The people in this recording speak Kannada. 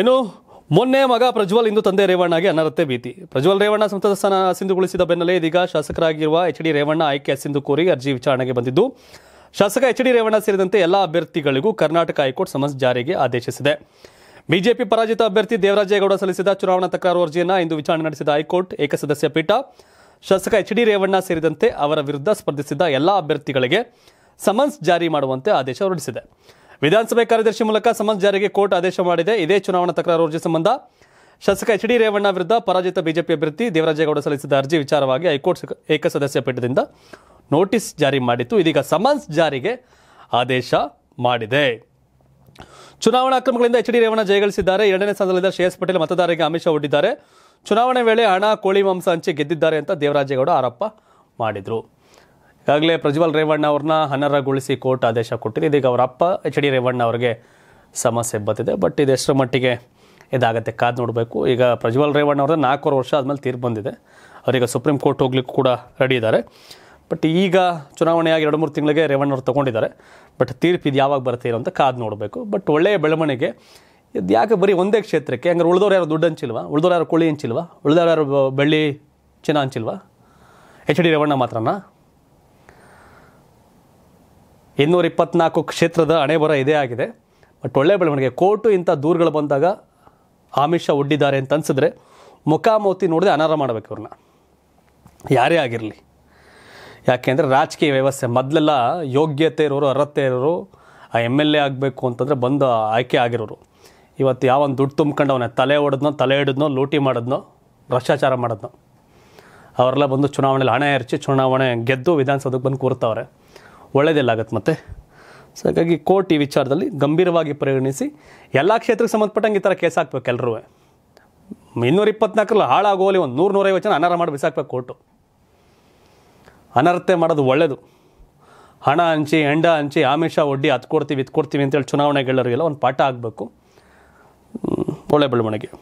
ಏನು ಮೊನ್ನೆ ಮಗ ಪ್ರಜ್ವಲ್ ಇಂದು ತಂದೆ ರೇವಣ್ಣಗೆ ಅನರ್ಹತೆ ಭೀತಿ ಪ್ರಜ್ವಲ್ ರೇವಣ್ಣ ಸಂಸದ ಸ್ಥಾನ ಅಸಿಂಧುಗೊಳಿಸಿದ ಬೆನ್ನಲ್ಲೇ ಇದೀಗ ಶಾಸಕರಾಗಿರುವ ಎಚ್ ಡಿ ರೇವಣ್ಣ ಆಯ್ಕೆ ಅಸಿಂಧು ಕೋರಿ ಅರ್ಜಿ ವಿಚಾರಣೆಗೆ ಬಂದಿದ್ದು ಶಾಸಕ ಎಚ್ ಡಿ ರೇವಣ್ಣ ಸೇರಿದಂತೆ ಎಲ್ಲ ಅಭ್ಯರ್ಥಿಗಳಿಗೂ ಕರ್ನಾಟಕ ಹೈಕೋರ್ಟ್ ಸಮನ್ಸ್ ಜಾರಿಗೆ ಆದೇಶಿಸಿದೆ ಬಿಜೆಪಿ ಪರಾಜಿತ ಅಭ್ಯರ್ಥಿ ದೇವರಾಜೇಗೌಡ ಸಲ್ಲಿಸಿದ ಚುನಾವಣಾ ತಕರಾರು ಅರ್ಜಿಯನ್ನು ಇಂದು ವಿಚಾರಣೆ ನಡೆಸಿದ ಹೈಕೋರ್ಟ್ ಏಕಸದಸ್ಯ ಪೀಠ ಶಾಸಕ ಎಚ್ ಡಿ ರೇವಣ್ಣ ಸೇರಿದಂತೆ ಅವರ ವಿರುದ್ಧ ಸ್ಪರ್ಧಿಸಿದ ಎಲ್ಲ ಅಭ್ಯರ್ಥಿಗಳಿಗೆ ಸಮನ್ಸ್ ಜಾರಿ ಮಾಡುವಂತೆ ಆದೇಶ ಹೊರಡಿಸಿದೆ ವಿಧಾನಸಭೆ ಕಾರ್ಯದರ್ಶಿ ಮೂಲಕ ಸಮನ್ಸ್ ಜಾರಿಗೆ ಕೋರ್ಟ್ ಆದೇಶ ಮಾಡಿದೆ ಇದೇ ಚುನಾವಣಾ ತಕರಾರು ಅರ್ಜಿ ಸಂಬಂಧ ಶಾಸಕ ಎಚ್ ಡಿ ರೇವಣ್ಣ ವಿರುದ್ಧ ಪರಾಜಿತ ಬಿಜೆಪಿ ಅಭ್ಯರ್ಥಿ ದೇವರಾಜೇಗೌಡ ಸಲ್ಲಿಸಿದ ಅರ್ಜಿ ವಿಚಾರವಾಗಿ ಹೈಕೋರ್ಟ್ ಏಕಸದಸ್ಯ ಪೀಠದಿಂದ ನೋಟಿಸ್ ಜಾರಿ ಮಾಡಿತ್ತು ಇದೀಗ ಸಮನ್ಸ್ ಜಾರಿಗೆ ಆದೇಶ ಮಾಡಿದೆ ಚುನಾವಣಾ ಅಕ್ರಮಗಳಿಂದ ಎಚ್ ಡಿ ರೇವಣ್ಣ ಜಯಗಳಿಸಿದ್ದಾರೆ ಎರಡನೇ ಸ್ಥಾನದಲ್ಲಿದ್ದ ಶ್ರೇಯಸ್ ಪಟೇಲ್ ಮತದಾರರಿಗೆ ಆಮಿಷ ಒಡ್ಡಿದ್ದಾರೆ ಚುನಾವಣೆ ವೇಳೆ ಹಣ ಕೋಳಿ ಮಾಂಸ ಹಂಚಿ ಗೆದ್ದಿದ್ದಾರೆ ಅಂತ ದೇವರಾಜೇಗೌಡ ಆರೋಪ ಮಾಡಿದರು ಈಗಾಗಲೇ ಪ್ರಜ್ವಲ್ ರೇವಣ್ಣ ಅವ್ರನ್ನ ಅನರ್ಹಗೊಳಿಸಿ ಕೋರ್ಟ್ ಆದೇಶ ಕೊಟ್ಟಿದೆ ಇದೀಗ ಅವರ ಅಪ್ಪ ಎಚ್ ಡಿ ರೇವಣ್ಣ ಅವರಿಗೆ ಸಮಸ್ಯೆ ಬತ್ತಿದೆ ಬಟ್ ಎಷ್ಟರ ಮಟ್ಟಿಗೆ ಇದಾಗತ್ತೆ ಕಾದು ನೋಡಬೇಕು ಈಗ ಪ್ರಜ್ವಲ್ ರೇವಣ್ಣ ಅವ್ರದ್ದು ನಾಲ್ಕೂವರೆ ವರ್ಷ ಆದಮೇಲೆ ತೀರ್ಪು ಬಂದಿದೆ ಅವರೀಗ ಸುಪ್ರೀಂ ಕೋರ್ಟ್ ಹೋಗ್ಲಿಕ್ಕೂ ಕೂಡ ರೆಡಿ ಇದ್ದಾರೆ ಬಟ್ ಈಗ ಚುನಾವಣೆಯಾಗಿ ಎರಡು ಮೂರು ತಿಂಗಳಿಗೆ ರೇವಣ್ಣವ್ರು ತೊಗೊಂಡಿದ್ದಾರೆ ಬಟ್ ತೀರ್ಪು ಇದು ಯಾವಾಗ ಇರೋ ಅಂತ ಕಾದು ನೋಡಬೇಕು ಬಟ್ ಒಳ್ಳೆಯ ಬೆಳವಣಿಗೆ ಇದು ಯಾಕೆ ಬರೀ ಒಂದೇ ಕ್ಷೇತ್ರಕ್ಕೆ ಹಂಗಾರೆ ಉಳಿದವ್ರು ಯಾರು ದುಡ್ಡು ಹಂಚಿಲ್ವಾ ಉಳಿದವ್ರು ಯಾರು ಕೋಳಿ ಹಂಚಿಲ್ವಾ ಉಳಿದವ್ರು ಯಾರು ಬೆಳ್ಳಿ ಚಿನ್ನ ಹಂಚಿಲ್ವಾ ಎಚ್ ಡಿ ರೇವಣ್ಣ ಮಾತ್ರನಾ ಇನ್ನೂರ ಇಪ್ಪತ್ನಾಲ್ಕು ಕ್ಷೇತ್ರದ ಹಣೆಬರ ಇದೇ ಆಗಿದೆ ಬಟ್ ಒಳ್ಳೆ ಬೆಳವಣಿಗೆ ಕೋರ್ಟು ಇಂಥ ದೂರುಗಳು ಬಂದಾಗ ಆಮಿಷ ಒಡ್ಡಿದ್ದಾರೆ ಅಂತ ಅನಿಸಿದ್ರೆ ಮುಖಾಮೋತಿ ನೋಡದೆ ಅನಾರ ಮಾಡಬೇಕು ಇವ್ರನ್ನ ಯಾರೇ ಆಗಿರಲಿ ಯಾಕೆಂದರೆ ರಾಜಕೀಯ ವ್ಯವಸ್ಥೆ ಮೊದಲೆಲ್ಲ ಯೋಗ್ಯತೆ ಇರೋರು ಅರ್ಹತೆ ಇರೋರು ಆ ಎಮ್ ಎಲ್ ಎ ಆಗಬೇಕು ಅಂತಂದರೆ ಬಂದು ಆಯ್ಕೆ ಆಗಿರೋರು ಇವತ್ತು ಯಾವೊಂದು ದುಡ್ಡು ತುಂಬ್ಕೊಂಡು ಅವನ ತಲೆ ಹೊಡೆದ್ನೋ ತಲೆ ಹಿಡಿದ್ನೋ ಲೂಟಿ ಮಾಡಿದ್ನೋ ಭ್ರಷ್ಟಾಚಾರ ಮಾಡಿದ್ನೋ ಅವರೆಲ್ಲ ಬಂದು ಚುನಾವಣೆಯಲ್ಲಿ ಹಣ ಎರಚಿ ಚುನಾವಣೆ ಗೆದ್ದು ವಿಧಾನಸೌಧಕ್ಕೆ ಬಂದು ಕೂರ್ತವ್ರೆ ಆಗುತ್ತೆ ಮತ್ತೆ ಸೊ ಹಾಗಾಗಿ ಕೋರ್ಟ್ ಈ ವಿಚಾರದಲ್ಲಿ ಗಂಭೀರವಾಗಿ ಪರಿಗಣಿಸಿ ಎಲ್ಲ ಕ್ಷೇತ್ರಕ್ಕೆ ಸಂಬಂಧಪಟ್ಟಂಗೆ ಈ ಥರ ಕೇಸ್ ಹಾಕ್ಬೇಕು ಎಲ್ಲರೂ ಇನ್ನೂರ ಇಪ್ಪತ್ನಾಲ್ಕರಲ್ಲಿ ಹಾಳಾಗೋಲಿ ಒಂದು ನೂರು ನೂರೈವತ್ತು ಜನ ಅನರ್ಹ ಮಾಡಿ ಬಿಸಾಕ್ಬೇಕು ಕೋರ್ಟು ಅನರ್ಹತೆ ಮಾಡೋದು ಒಳ್ಳೆಯದು ಹಣ ಹಂಚಿ ಹೆಂಡ ಹಂಚಿ ಆಮಿಷ ಒಡ್ಡಿ ಹತ್ಕೊಡ್ತೀವಿ ಕೊಡ್ತೀವಿ ಇದು ಕೊಡ್ತೀವಿ ಅಂತೇಳಿ ಚುನಾವಣೆಗೆಲ್ಲರಿಗೆಲ್ಲ ಒಂದು ಪಾಠ ಆಗಬೇಕು ಒಳ್ಳೆ ಬೆಳವಣಿಗೆ